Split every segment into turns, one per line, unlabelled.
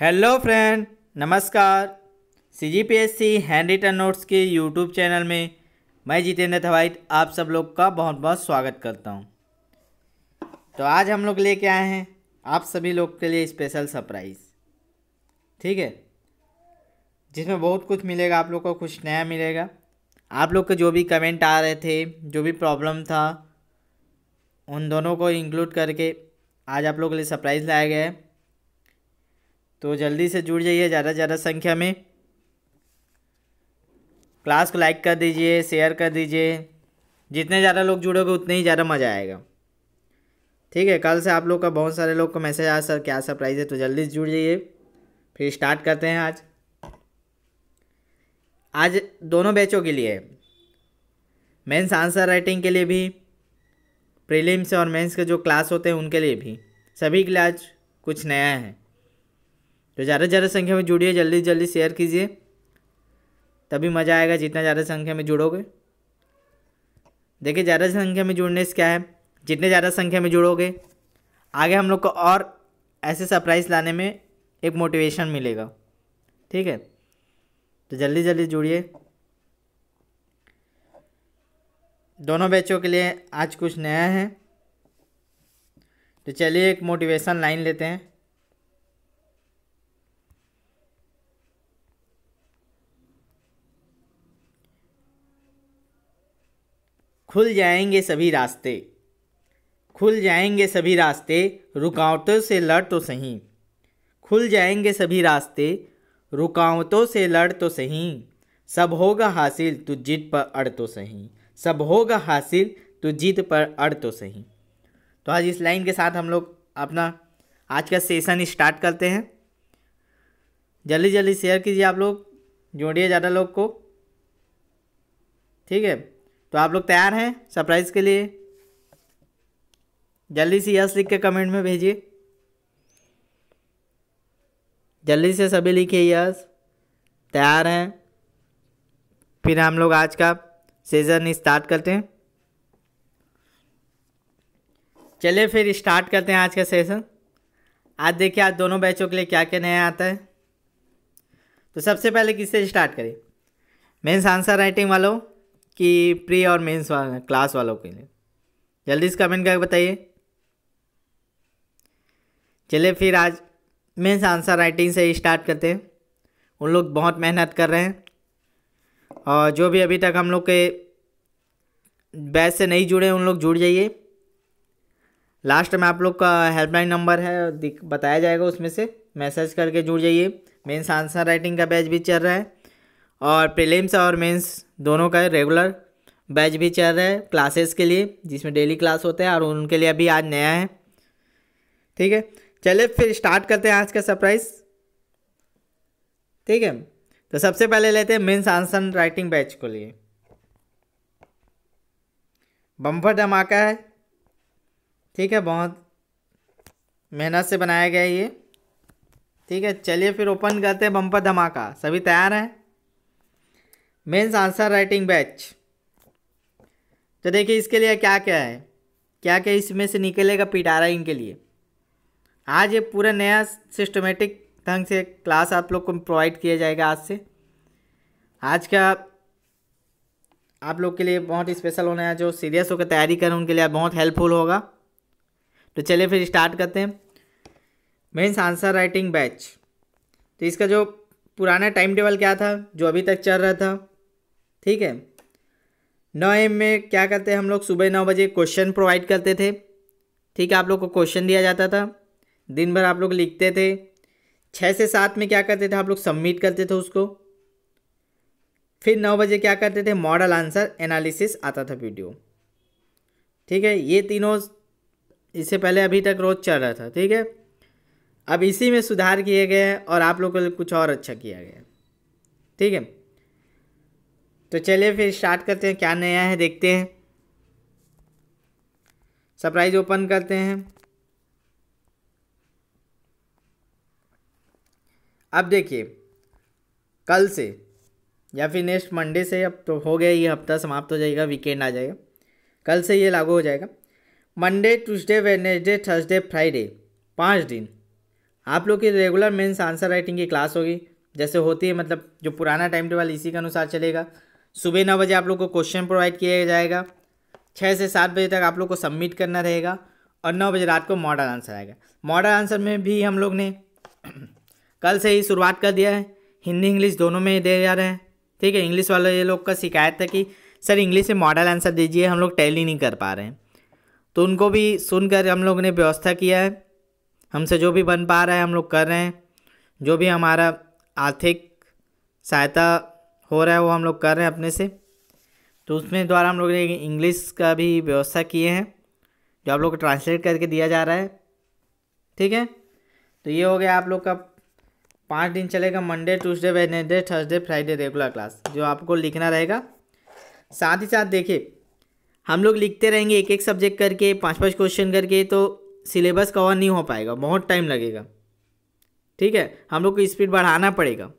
hello friend नमस्कार C G P S C handwritten notes के YouTube channel में मैं जितेंद्र थवाइट आप सब लोग का बहुत बहुत स्वागत करता हूं तो आज हम लोग लेके आए हैं आप सभी लोग के लिए स्पेशल सरप्राइज़ ठीक है जिसमें बहुत कुछ मिलेगा आप लोग को कुछ नया मिलेगा आप लोग के जो भी कमेंट आ रहे थे जो भी प्रॉब्लम था उन दोनों को इंक्लूड करके आज आप लोग के लिए सरप्राइज़ लाया गया है तो जल्दी से जुड़ जाइए ज़्यादा से ज़्यादा संख्या में क्लास को लाइक कर दीजिए शेयर कर दीजिए जितने ज़्यादा लोग जुड़ोगे उतने ही ज़्यादा मज़ा आएगा ठीक है कल से आप लोग का बहुत सारे लोग को मैसेज आया सर क्या सरप्राइज़ है तो जल्दी से जुड़ जाइए फिर स्टार्ट करते हैं आज आज दोनों बैचों के लिए मेंस आंसर राइटिंग के लिए भी प्रीलिम्स और मेंस के जो क्लास होते हैं उनके लिए भी सभी के लिए आज कुछ नया है तो ज़्यादा से ज़्यादा संख्या में जुड़िए जल्दी जल्दी शेयर कीजिए तभी मज़ा आएगा जितना ज़्यादा संख्या में जुड़ोगे देखिए ज़्यादा संख्या में जुड़ने से क्या है जितने ज़्यादा संख्या में जुड़ोगे आगे हम लोग को और ऐसे सरप्राइज़ लाने में एक मोटिवेशन मिलेगा ठीक है तो जल्दी जल्दी जुड़िए दोनों बैचों के लिए आज कुछ नया है तो चलिए एक मोटिवेशन लाइन लेते हैं खुल जाएंगे सभी रास्ते खुल जाएंगे सभी रास्ते रुकावटों से लड़ तो सही खुल जाएंगे सभी रास्ते रुकावटों से लड़ तो सही सब होगा हासिल तो जीत पर अड़ तो सही सब होगा हासिल तो जीत पर अड़ तो सही तो आज इस लाइन के साथ हम लोग अपना आज का सेशन स्टार्ट करते हैं जल्दी जल्दी शेयर कीजिए आप लोग जोड़िए ज़्यादा लोग को ठीक है तो आप लोग तैयार हैं सरप्राइज़ के लिए जल्दी से यस लिख के कमेंट में भेजिए जल्दी से सभी लिखिए यस तैयार हैं फिर हम लोग आज का सीज़न स्टार्ट करते हैं चलिए फिर स्टार्ट करते हैं आज का सेशन आज देखिए आज दोनों बैचों के लिए क्या क्या नया आता है तो सबसे पहले किससे स्टार्ट करें मेन्स आंसर राइटिंग वालों कि प्री और मेंस वाला क्लास वालों के लिए जल्दी से कमेंट करके बताइए चलिए फिर आज मेंस आंसर राइटिंग से स्टार्ट करते हैं उन लोग बहुत मेहनत कर रहे हैं और जो भी अभी तक हम लोग के बैच से नहीं जुड़े उन लोग जुड़ जाइए लास्ट में आप लोग का हेल्पलाइन नंबर है बताया जाएगा उसमें से मैसेज करके जुड़ जाइए मेंस आंसर राइटिंग का बैच भी चल रहा है और प्रीलिम्स और मेंस दोनों का रेगुलर बैच भी चल रहा है क्लासेस के लिए जिसमें डेली क्लास होते हैं और उनके लिए अभी आज नया है ठीक है चलिए फिर स्टार्ट करते हैं आज का सरप्राइज ठीक है तो सबसे पहले लेते हैं मेंस आंसर राइटिंग बैच को लिए बम्फर धमाका है ठीक है बहुत मेहनत से बनाया गया ये ठीक है चलिए फिर ओपन करते हैं बम्पर धमाका सभी तैयार हैं मेंस आंसर राइटिंग बैच तो देखिए इसके लिए क्या क्या है क्या क्या इसमें से निकलेगा पिटारा इनके लिए आज ये पूरा नया सिस्टमेटिक ढंग से क्लास आप लोग को प्रोवाइड किया जाएगा आज से आज का आप लोग के लिए बहुत स्पेशल होना है जो सीरियस होकर तैयारी करें उनके लिए बहुत हेल्पफुल होगा तो चलिए फिर स्टार्ट करते हैं मेंस आंसर राइटिंग बैच तो इसका जो पुराना टाइम टेबल क्या था जो अभी तक चल रहा था ठीक है नौ एम में क्या करते हैं हम लोग सुबह नौ बजे क्वेश्चन प्रोवाइड करते थे ठीक है आप लोग को क्वेश्चन दिया जाता था दिन भर आप लोग लिखते थे छः से सात में क्या करते थे आप लोग सबमिट करते थे उसको फिर नौ बजे क्या करते थे मॉडल आंसर एनालिसिस आता था वीडियो ठीक है ये तीनों इससे पहले अभी तक रोज़ चल रहा था ठीक है अब इसी में सुधार किए गए हैं और आप लोग को कुछ और अच्छा किया गया ठीक है तो चलिए फिर स्टार्ट करते हैं क्या नया है देखते हैं सरप्राइज ओपन करते हैं अब देखिए कल से या फिर नेक्स्ट मंडे से अब तो हो गया ये हफ्ता समाप्त हो जाएगा वीकेंड आ जाएगा कल से ये लागू हो जाएगा Monday Tuesday Wednesday Thursday Friday पाँच दिन आप लोग की रेगुलर मेंस आंसर राइटिंग की क्लास होगी जैसे होती है मतलब जो पुराना टाइम टेबल इसी के अनुसार चलेगा सुबह नौ बजे आप लोग को क्वेश्चन प्रोवाइड किया जाएगा छः से सात बजे तक आप लोग को सबमिट करना रहेगा और नौ बजे रात को मॉडल आंसर आएगा मॉडल आंसर में भी हम लोग ने कल से ही शुरुआत कर दिया है हिंदी इंग्लिश दोनों में दे जा रहे हैं ठीक है इंग्लिश वाले ये लोग का शिकायत था कि सर इंग्लिश में मॉडल आंसर दीजिए हम लोग टैली नहीं कर पा रहे हैं तो उनको भी सुनकर हम लोग ने व्यवस्था किया है हमसे जो भी बन पा रहा है हम लोग कर रहे हैं जो भी हमारा आर्थिक सहायता हो रहा है वो हम लोग कर रहे हैं अपने से तो उसमें द्वारा हम लोग ने इंग्लिश का भी व्यवस्था किए हैं जो आप लोग को ट्रांसलेट करके दिया जा रहा है ठीक है तो ये हो गया आप लोग का पाँच दिन चलेगा Monday Tuesday Wednesday Thursday Friday regular class जो आपको लिखना रहेगा साथ ही साथ देखिए हम लोग लिखते रहेंगे एक एक सब्जेक्ट करके पाँच पाँच क्वेश्चन करके तो सिलेबस कवर नहीं हो पाएगा बहुत टाइम लगेगा ठीक है हम लोग को स्पीड बढ़ाना पड़ेगा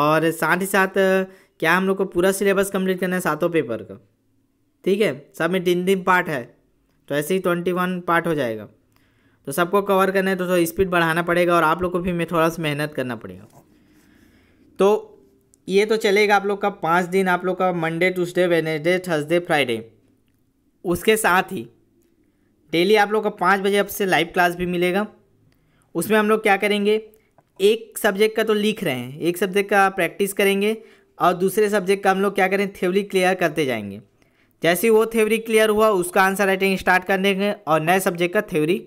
और साथ ही साथ क्या हम लोग को पूरा सिलेबस कंप्लीट करना है सातों पेपर का ठीक है सब में तीन तीन पार्ट है तो ऐसे ही ट्वेंटी वन पार्ट हो जाएगा तो सबको कवर करना है तो थोड़ा स्पीड बढ़ाना पड़ेगा और आप लोग को भी मैं थोड़ा सा मेहनत करना पड़ेगा तो ये तो चलेगा आप लोग का पाँच दिन आप लोग का Monday Tuesday Wednesday Thursday Friday उसके साथ ही डेली आप लोग का पाँच बजे आपसे लाइव क्लास भी मिलेगा उसमें हम लोग क्या करेंगे एक सब्जेक्ट का तो लिख रहे हैं एक सब्जेक्ट का प्रैक्टिस करेंगे और दूसरे सब्जेक्ट का हम लोग क्या करें थ्योरी क्लियर करते जाएंगे जैसे वो थ्योरी क्लियर हुआ उसका आंसर राइटिंग स्टार्ट कर देंगे और नए सब्जेक्ट का थ्योरी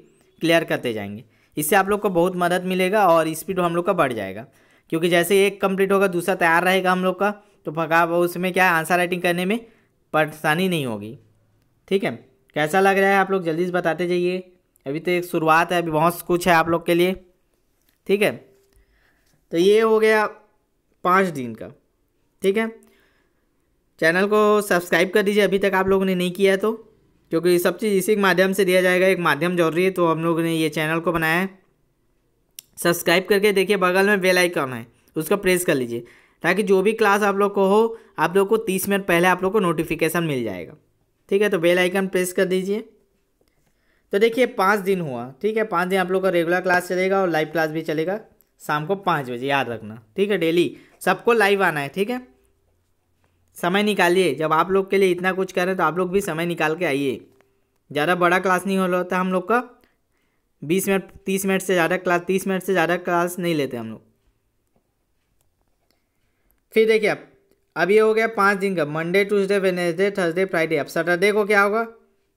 क्लियर करते जाएंगे इससे आप लोग को बहुत मदद मिलेगा और स्पीड हम लोग का बढ़ जाएगा क्योंकि जैसे एक कंप्लीट होगा दूसरा तैयार रहेगा हम लोग का तो भगा उसमें क्या आंसर राइटिंग करने में परेशानी नहीं होगी ठीक है कैसा लग रहा है आप लोग जल्दी से बताते जाइए अभी तो एक शुरुआत है अभी बहुत कुछ है आप लोग के लिए ठीक है तो ये हो गया पाँच दिन का ठीक है चैनल को सब्सक्राइब कर दीजिए अभी तक आप लोगों ने नहीं किया है तो क्योंकि सब चीज़ इसी के माध्यम से दिया जाएगा एक माध्यम जरूरी है तो हम लोगों ने ये चैनल को बनाया है सब्सक्राइब करके देखिए बगल में बेल आइकन है उसका प्रेस कर लीजिए ताकि जो भी क्लास आप लोग को हो आप लोग को तीस मिनट पहले आप लोग को नोटिफिकेशन मिल जाएगा ठीक है तो बेल आइकन प्रेस कर दीजिए तो देखिए पाँच दिन हुआ ठीक है पाँच दिन आप लोग का रेगुलर क्लास चलेगा और लाइव क्लास भी चलेगा शाम को पाँच बजे याद रखना ठीक है डेली सबको लाइव आना है ठीक है समय निकालिए जब आप लोग के लिए इतना कुछ कर रहे हैं तो आप लोग भी समय निकाल के आइए ज़्यादा बड़ा क्लास नहीं हो रहा होता हम लोग का बीस मिनट तीस मिनट से ज़्यादा क्लास तीस मिनट से ज़्यादा क्लास नहीं लेते हम लोग फिर देखिए अब अब ये हो गया पाँच दिन का Monday Tuesday Wednesday Thursday Friday अब सैटरडे को क्या होगा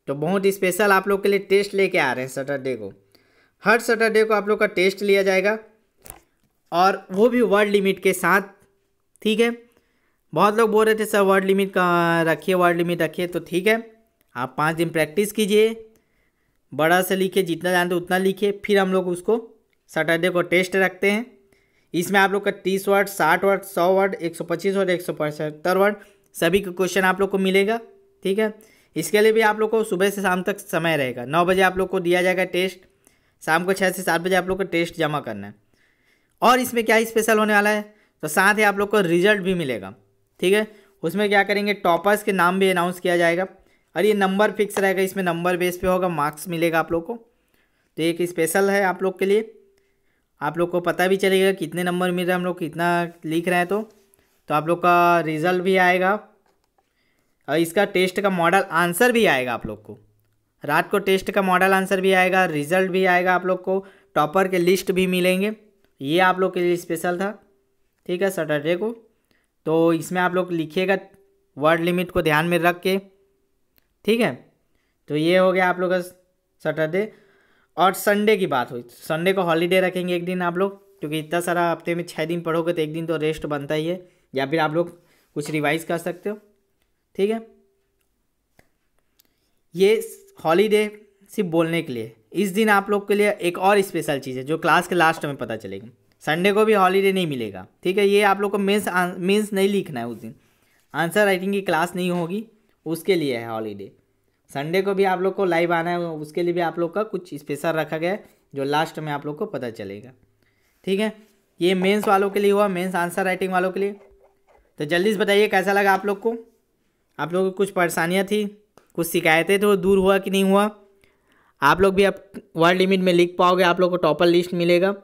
तो बहुत स्पेशल आप लोग के लिए टेस्ट लेके आ रहे हैं सैटरडे को हर सैटरडे को आप लोग का टेस्ट लिया जाएगा और वो भी वर्ड लिमिट के साथ ठीक है बहुत लोग बोल रहे थे सर वर्ड लिमिट का रखिए वर्ड लिमिट रखिए तो ठीक है आप पाँच दिन प्रैक्टिस कीजिए बड़ा से लिखिए जितना जानते उतना लिखिए फिर हम लोग उसको सैटरडे को टेस्ट रखते हैं इसमें आप लोग का तीस वर्ड साठ वर्ड सौ वर्ड एक सौ पच्चीस वर्ड एक सौ पचहत्तर वर्ड सभी का क्वेश्चन आप लोग को मिलेगा ठीक है इसके लिए भी आप लोग को सुबह से शाम तक समय रहेगा नौ बजे आप लोग को दिया जाएगा टेस्ट शाम को छः से सात बजे आप लोग को टेस्ट जमा करना है और इसमें क्या स्पेशल होने वाला है तो साथ ही आप लोग को रिजल्ट भी मिलेगा ठीक है उसमें क्या करेंगे टॉपर्स के नाम भी अनाउंस किया जाएगा और ये नंबर फिक्स रहेगा इसमें नंबर बेस पे होगा मार्क्स मिलेगा आप लोग को तो एक स्पेशल है आप लोग के लिए आप लोग को पता भी चलेगा कितने नंबर मिल रहे हैं हम लोग कितना लिख रहे हैं तो तो आप लोग का रिजल्ट भी आएगा और इसका टेस्ट का मॉडल आंसर भी आएगा आप लोग को रात को टेस्ट का मॉडल आंसर भी आएगा रिजल्ट भी आएगा आप लोग को टॉपर के लिस्ट भी मिलेंगे ये आप लोग के लिए स्पेशल था ठीक है सैटरडे को तो इसमें आप लोग लिखिएगा वर्ड लिमिट को ध्यान में रख के ठीक है तो ये हो गया आप लोग का सैटरडे और संडे की बात हुई संडे को हॉलीडे रखेंगे एक दिन आप लोग क्योंकि इतना सारा हफ्ते में छः दिन पढ़ोगे तो एक दिन तो रेस्ट बनता ही है या फिर आप लोग कुछ रिवाइज कर सकते हो ठीक है ये हॉलीडे सिर्फ बोलने के लिए इस दिन आप लोग के लिए एक और स्पेशल चीज़ है जो क्लास के लास्ट में पता चलेगी संडे को भी हॉलीडे नहीं मिलेगा ठीक है ये आप लोग को मेंस मेंस नहीं लिखना है उस दिन आंसर राइटिंग की क्लास नहीं होगी उसके लिए है हॉलीडे संडे को भी आप लोग को लाइव आना है उसके लिए भी आप लोग का कुछ स्पेशल रखा गया है जो लास्ट में आप लोग को पता चलेगा ठीक है ये मेन्स वालों के लिए हुआ मेन्स आंसर राइटिंग वालों के लिए तो जल्दी से बताइए कैसा लगा आप लोग को आप लोग को कुछ परेशानियाँ थी कुछ शिकायतें तो दूर हुआ कि नहीं हुआ आप लोग भी आप वर्ल्ड लिमिट में लिख पाओगे आप लोग को टॉपर लिस्ट मिलेगा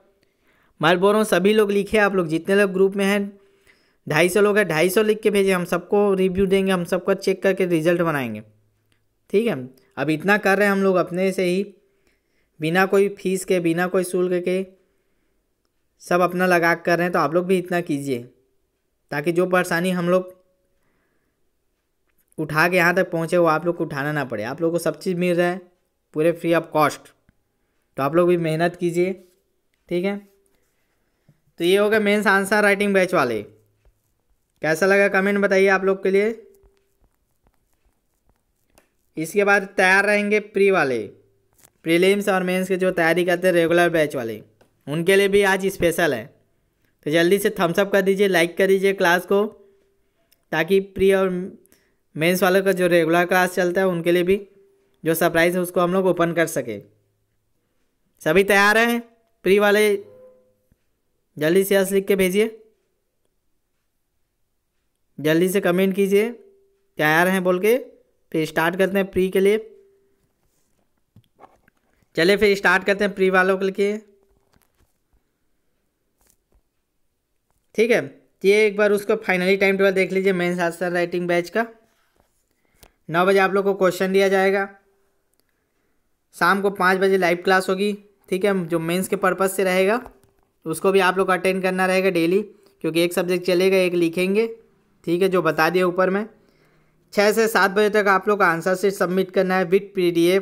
मैं बोल रहा हूँ सभी लोग लिखे आप लोग जितने लोग ग्रुप में हैं ढाई सौ लोग हैं ढाई सौ लिख के भेजे हम सबको रिव्यू देंगे हम सबको चेक करके रिजल्ट बनाएंगे ठीक है अब इतना कर रहे हैं हम लोग अपने से ही बिना कोई फीस के बिना कोई शुल्क के सब अपना लगा कर रहे हैं तो आप लोग भी इतना कीजिए ताकि जो परेशानी हम लोग उठा के यहाँ तक पहुँचे वो आप लोग को उठाना ना पड़े आप लोग को सब चीज़ मिल रहा है पूरे फ्री ऑफ कॉस्ट तो आप लोग भी मेहनत कीजिए ठीक है तो ये हो गया मेन्स आंसर राइटिंग बैच वाले कैसा लगा कमेंट बताइए आप लोग के लिए इसके बाद तैयार रहेंगे प्री वाले प्रीलिम्स और मेंस के जो तैयारी करते हैं रेगुलर बैच वाले उनके लिए भी आज स्पेशल है तो जल्दी से थम्सअप कर दीजिए लाइक कर दीजिए क्लास को ताकि प्री और मेंस वालों का जो रेगुलर क्लास चलता है उनके लिए भी जो सरप्राइज़ है उसको हम लोग ओपन कर सके सभी तैयार हैं प्री वाले जल्दी से यस लिख के भेजिए जल्दी से कमेंट कीजिए तैयार हैं बोल के फिर स्टार्ट करते हैं प्री के लिए चलिए फिर स्टार्ट करते हैं प्री वालों के लिए ठीक है ये एक बार उसको फाइनली टाइम टेबल देख लीजिए मेन्स आंसर राइटिंग बैच का नौ बजे आप लोग को क्वेश्चन दिया जाएगा शाम को पाँच बजे लाइव क्लास होगी ठीक है जो मेंस के पर्पज़ से रहेगा उसको भी आप लोग अटेंड करना रहेगा डेली क्योंकि एक सब्जेक्ट चलेगा एक लिखेंगे ठीक है जो बता दिया ऊपर में छः से सात बजे तक आप लोग आंसर सीट सबमिट करना है विथ पी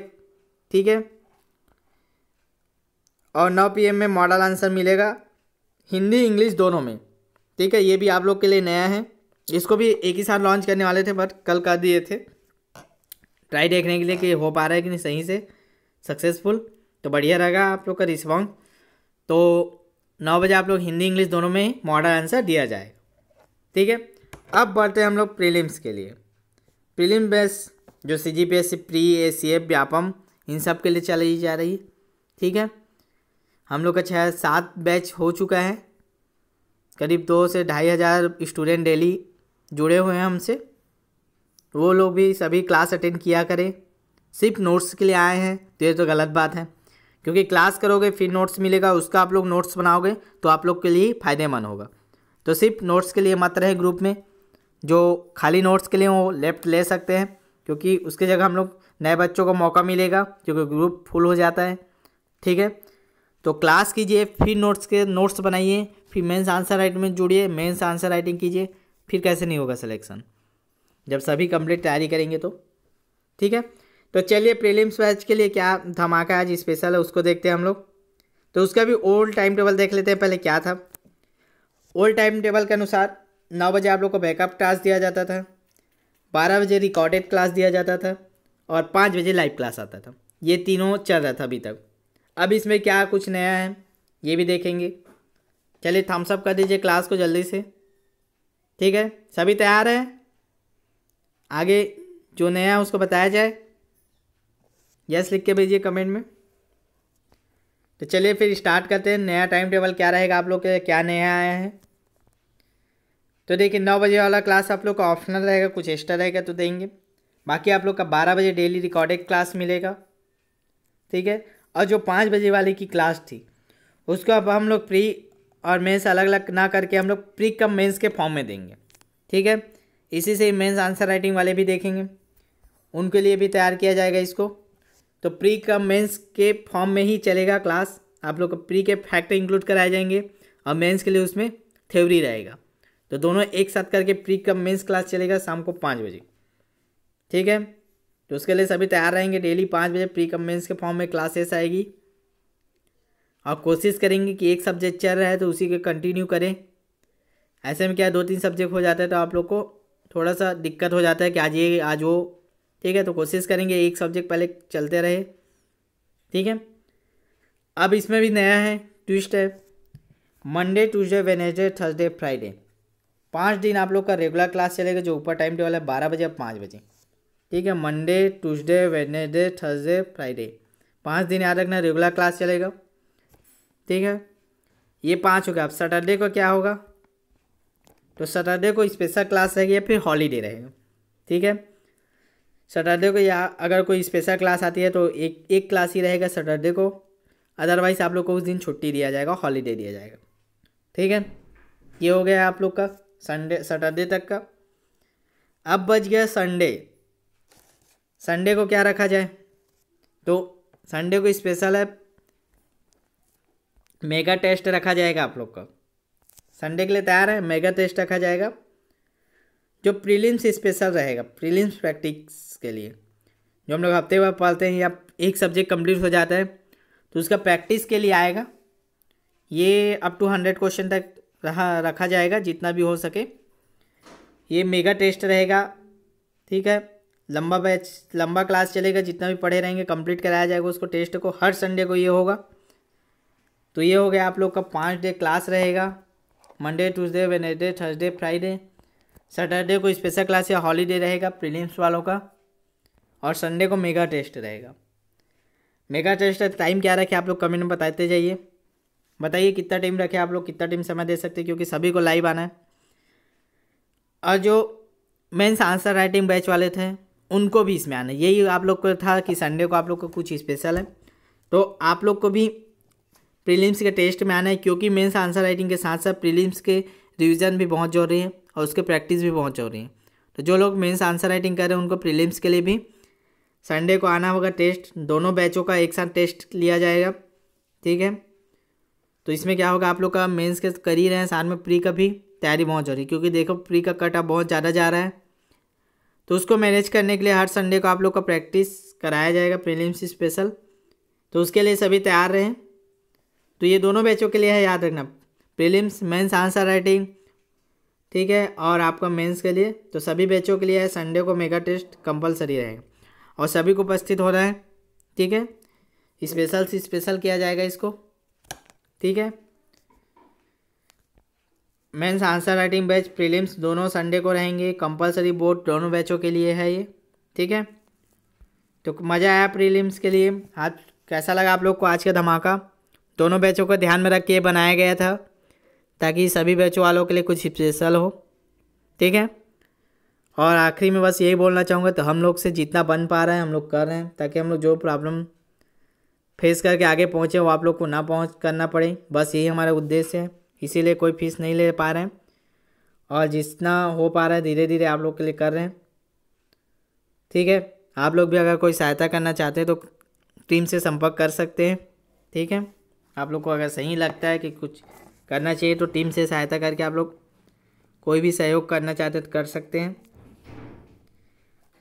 ठीक है और नौ पी में मॉडल आंसर मिलेगा हिंदी इंग्लिश दोनों में ठीक है ये भी आप लोग के लिए नया है इसको भी एक ही साथ लॉन्च करने वाले थे बट कल कर दिए थे ट्राई देखने के लिए कि हो पा रहा है कि नहीं सही से सक्सेसफुल तो बढ़िया रहेगा आप लोग का रिस्पॉन्स तो नौ बजे आप लोग हिंदी इंग्लिश दोनों में मॉडल आंसर दिया जाएगा ठीक है अब बढ़ते हैं हम लोग प्रीलिम्स के लिए प्रीलिम बेस जो C G P S C pre A C F Vyapam इन सब के लिए चलाई जा रही है ठीक है हम लोग का छः सात बैच हो चुका है करीब दो से ढाई हज़ार स्टूडेंट डेली जुड़े हुए हैं हमसे वो लोग भी सभी क्लास अटेंड किया करें सिर्फ नोट्स के लिए आए हैं तो ये तो गलत बात है क्योंकि क्लास करोगे फिर नोट्स मिलेगा उसका आप लोग नोट्स बनाओगे तो आप लोग के लिए फ़ायदेमंद होगा तो सिर्फ नोट्स के लिए मत रहे ग्रुप में जो खाली नोट्स के लिए वो लेफ्ट ले सकते हैं क्योंकि उसके जगह हम लोग नए बच्चों को मौका मिलेगा क्योंकि ग्रुप फुल हो जाता है ठीक है तो क्लास कीजिए फिर नोट्स के नोट्स बनाइए फिर मेंस आंसर राइटिंग में जुड़िए मेंस आंसर राइटिंग कीजिए फिर कैसे नहीं होगा सिलेक्शन जब सभी कंप्लीट तैयारी करेंगे तो ठीक है तो चलिए प्रीलिम्स मैच के लिए क्या धमाका आज स्पेशल है उसको देखते हैं हम लोग तो उसका भी ओल्ड टाइम टेबल देख लेते हैं पहले क्या था ओल्ड टाइम टेबल के अनुसार नौ बजे आप लोग को बैकअप क्लास दिया जाता था बारह बजे रिकॉर्डेड क्लास दिया जाता था और पाँच बजे लाइव क्लास आता था ये तीनों चल रहा था अभी तक अब इसमें क्या कुछ नया है ये भी देखेंगे चलिए थम्सअप कर दीजिए क्लास को जल्दी से ठीक है सभी तैयार हैं आगे जो नया है उसको बताया जाए यस लिख के भेजिए कमेंट में तो चलिए फिर स्टार्ट करते हैं नया टाइम टेबल क्या रहेगा आप लोग के क्या नया आया है तो देखिए नौ बजे वाला क्लास आप लोग का ऑप्शनल रहेगा कुछ एक्स्ट्रा रहेगा तो देंगे बाकी आप लोग का बारह बजे डेली रिकॉर्डेड क्लास मिलेगा ठीक है और जो पाँच बजे वाली की क्लास थी उसको अब हम लोग प्री और मेंस अलग अलग ना करके हम लोग प्री कम मेंस के फॉर्म में देंगे ठीक है इसी से मेंस आंसर राइटिंग वाले भी देखेंगे उनके लिए भी तैयार किया जाएगा इसको तो प्री का मेंस के फॉर्म में ही चलेगा क्लास आप लोग को प्री के फैक्टर इंक्लूड कराए जाएंगे और मेंस के लिए उसमें थ्योरी रहेगा तो दोनों एक साथ करके प्री का मेंस क्लास चलेगा शाम को पाँच बजे ठीक है तो उसके लिए सभी तैयार रहेंगे डेली पाँच बजे प्री का मेंस के फॉर्म में क्लासेस आएगी और कोशिश करेंगे कि एक सब्जेक्ट चल रहा है तो उसी के कंटिन्यू करें ऐसे में क्या दो तीन सब्जेक्ट हो जाता है तो आप लोग को थोड़ा सा दिक्कत हो जाता है कि आज ये आज वो ठीक है तो कोशिश करेंगे एक सब्जेक्ट पहले चलते रहे ठीक है अब इसमें भी नया है है Monday Tuesday Wednesday Thursday Friday पाँच दिन आप लोग का रेगुलर क्लास चलेगा जो ऊपर टाइम टेबल है बारह बजे और पाँच बजे ठीक है Monday Tuesday Wednesday Thursday Friday पाँच दिन याद रखना रेगुलर क्लास चलेगा ठीक है ये पाँच हो गया अब सैटरडे को क्या होगा तो सैटरडे को स्पेशल क्लास रहेगी या फिर हॉलीडे रहेगा ठीक है सटरडे को या अगर कोई स्पेशल क्लास आती है तो एक एक क्लास ही रहेगा सटरडे को अदरवाइज़ आप लोग को उस दिन छुट्टी दिया जाएगा हॉलीडे दिया जाएगा ठीक है ये हो गया आप लोग का संडे सटरडे तक का अब बच गया संडे संडे को क्या रखा जाए तो संडे को स्पेशल है मेगा टेस्ट रखा जाएगा आप लोग का संडे के लिए तैयार है मेगा टेस्ट रखा जाएगा जो प्रीलिम्स स्पेशल रहेगा प्रीलिम्स प्रैक्टिस के लिए जो हम लोग हफ्ते भर पढ़ते हैं या एक सब्जेक्ट कंप्लीट हो जाता है तो उसका प्रैक्टिस के लिए आएगा ये अप टू हंड्रेड क्वेश्चन तक रहा रखा जाएगा जितना भी हो सके ये मेगा टेस्ट रहेगा ठीक है लंबा बैच लंबा क्लास चलेगा जितना भी पढ़े रहेंगे कंप्लीट कराया जाएगा उसको टेस्ट को हर संडे को ये होगा तो ये हो गया आप लोग का पाँच डे क्लास रहेगा Monday Tuesday Wednesday Thursday Friday Saturday को स्पेशल क्लास या हॉलीडे रहेगा प्रीलिम्स वालों का और संडे को मेगा टेस्ट रहेगा मेगा टेस्ट टाइम क्या रखे आप लोग कमेंट में बताते जाइए बताइए कितना टाइम रखे आप लोग कितना टाइम समय दे सकते हैं क्योंकि सभी को लाइव आना है और जो मेन्स आंसर राइटिंग बैच वाले थे उनको भी इसमें आना यही आप लोग को था कि संडे को आप लोग को कुछ स्पेशल है तो आप लोग को भी प्रीलिम्स के टेस्ट में आना है क्योंकि मेन्स आंसर राइटिंग के साथ साथ प्रीलिम्स के रिविज़न भी बहुत जरूरी है और उसके प्रैक्टिस भी बहुत जरूरी है तो जो लोग मेन्स आंसर राइटिंग कर रहे हैं उनको प्रीलिम्स के लिए भी संडे को आना होगा टेस्ट दोनों बैचों का एक साथ टेस्ट लिया जाएगा ठीक है तो इसमें क्या होगा आप लोग का मेंस के कर ही रहे हैं साथ में प्री का भी तैयारी बहुत जरूरी क्योंकि देखो प्री का कट अब बहुत ज़्यादा जा रहा है तो उसको मैनेज करने के लिए हर संडे को आप लोग का प्रैक्टिस कराया जाएगा प्रीलिम्स स्पेशल तो उसके लिए सभी तैयार रहें तो ये दोनों बैचों के लिए है याद रखना प्रीलिम्स मेन्स आंसर राइटिंग ठीक है और आपका मेन्स के लिए तो सभी बैचों के लिए संडे को मेगा टेस्ट कंपलसरी रहेगा और सभी को उपस्थित हो रहे हैं ठीक है स्पेशल से स्पेशल किया जाएगा इसको ठीक है mains answer writing batch prelims दोनों संडे को रहेंगे कंपलसरी बोर्ड दोनों बैचों के लिए है ये ठीक है तो मज़ा आया प्रीलिम्स के लिए आज कैसा लगा आप लोग को आज का धमाका दोनों बैचों को ध्यान में रख के बनाया गया था ताकि सभी बैचों वालों के लिए कुछ स्पेशल हो ठीक है और आखिरी में बस यही बोलना चाहूँगा तो हम लोग से जितना बन पा रहा है हम लोग कर रहे हैं ताकि हम लोग जो प्रॉब्लम फेस करके आगे पहुँचे वो आप लोग को ना पहुँच करना पड़े बस यही हमारा उद्देश्य है इसीलिए कोई फीस नहीं ले पा रहे हैं और जितना हो पा रहा है धीरे धीरे आप लोग के लिए कर रहे हैं ठीक है आप लोग भी अगर कोई सहायता करना चाहते हैं तो टीम से संपर्क कर सकते हैं ठीक है आप लोग को अगर सही लगता है कि कुछ करना चाहिए तो टीम से सहायता करके आप लोग कोई भी सहयोग करना चाहते तो कर सकते हैं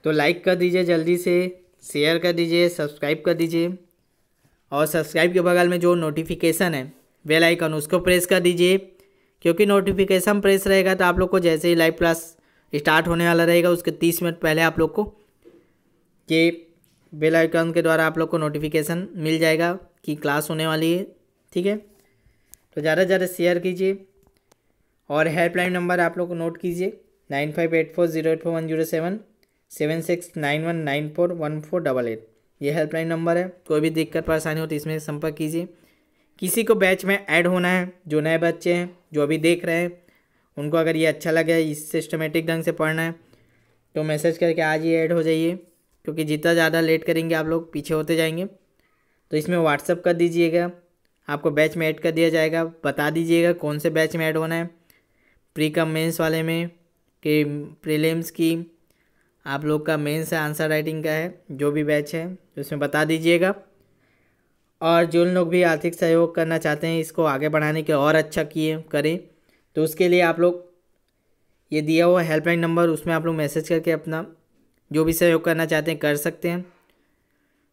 तो लाइक कर दीजिए जल्दी से शेयर कर दीजिए सब्सक्राइब कर दीजिए और सब्सक्राइब के बगल में जो नोटिफिकेशन है बेल आइकन उसको प्रेस कर दीजिए क्योंकि नोटिफिकेशन प्रेस रहेगा तो आप लोग को जैसे ही लाइव क्लास स्टार्ट होने वाला रहेगा उसके तीस मिनट पहले आप लोग को ये बेल आइकन के द्वारा आप लोग को नोटिफिकेशन मिल जाएगा कि क्लास होने वाली है ठीक है तो ज़्यादा से ज़्यादा शेयर कीजिए और हेल्पलाइन नंबर आप लोग को नोट कीजिए nine five eight four zero eight four one zero seven seven six nine one nine four one four double eight ये हेल्पलाइन नंबर है कोई भी दिक्कत परेशानी हो तो इसमें संपर्क कीजिए किसी को बैच में ऐड होना है जो नए बच्चे हैं जो अभी देख रहे हैं उनको अगर ये अच्छा लगे इस सिस्टमेटिक ढंग से पढ़ना है तो मैसेज करके आज ही ऐड हो जाइए क्योंकि जितना ज़्यादा लेट करेंगे आप लोग पीछे होते जाएंगे तो इसमें व्हाट्सअप कर दीजिएगा आपको बैच में ऐड कर दिया जाएगा बता दीजिएगा कौन से बैच में ऐड होना है प्री कम मेंस वाले में कि प्रीलिम्स की आप लोग का मेन से आंसर राइटिंग का है जो भी बैच है उसमें बता दीजिएगा और जो लोग भी आर्थिक सहयोग करना चाहते हैं इसको आगे बढ़ाने के और अच्छा किए करें तो उसके लिए आप लोग ये दिया हुआ हेल्पलाइन नंबर उसमें आप लोग मैसेज करके अपना जो भी सहयोग करना चाहते हैं कर सकते हैं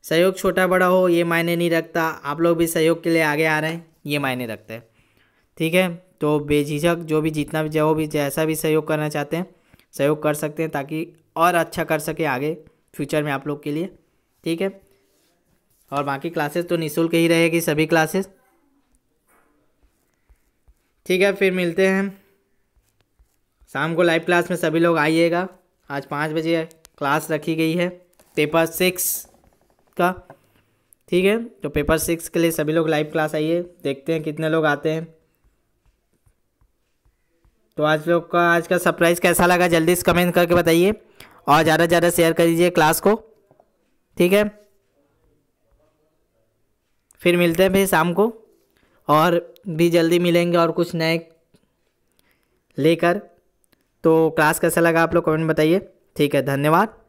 सहयोग छोटा बड़ा हो ये मायने नहीं रखता आप लोग भी सहयोग के लिए आगे आ रहे हैं ये मायने रखता है ठीक है तो बेझिझक जो भी जितना भी जो भी जैसा भी सहयोग करना चाहते हैं सहयोग कर सकते हैं ताकि और अच्छा कर सके आगे फ्यूचर में आप लोग के लिए ठीक है और बाकी क्लासेस तो निःशुल्क ही रहेगी सभी क्लासेस ठीक है फिर मिलते हैं शाम को लाइव क्लास में सभी लोग आइएगा आज पाँच बजे क्लास रखी गई है पेपर सिक्स का ठीक है तो पेपर सिक्स के लिए सभी लोग लाइव क्लास आइए देखते हैं कितने लोग आते हैं तो आज लोग का आज का सरप्राइज़ कैसा लगा जल्दी से कमेंट करके बताइए और ज़्यादा से ज़्यादा शेयर कर दीजिए क्लास को ठीक है फिर मिलते हैं फिर शाम को और भी जल्दी मिलेंगे और कुछ नए लेकर तो क्लास कैसा लगा आप लोग कमेंट बताइए ठीक है धन्यवाद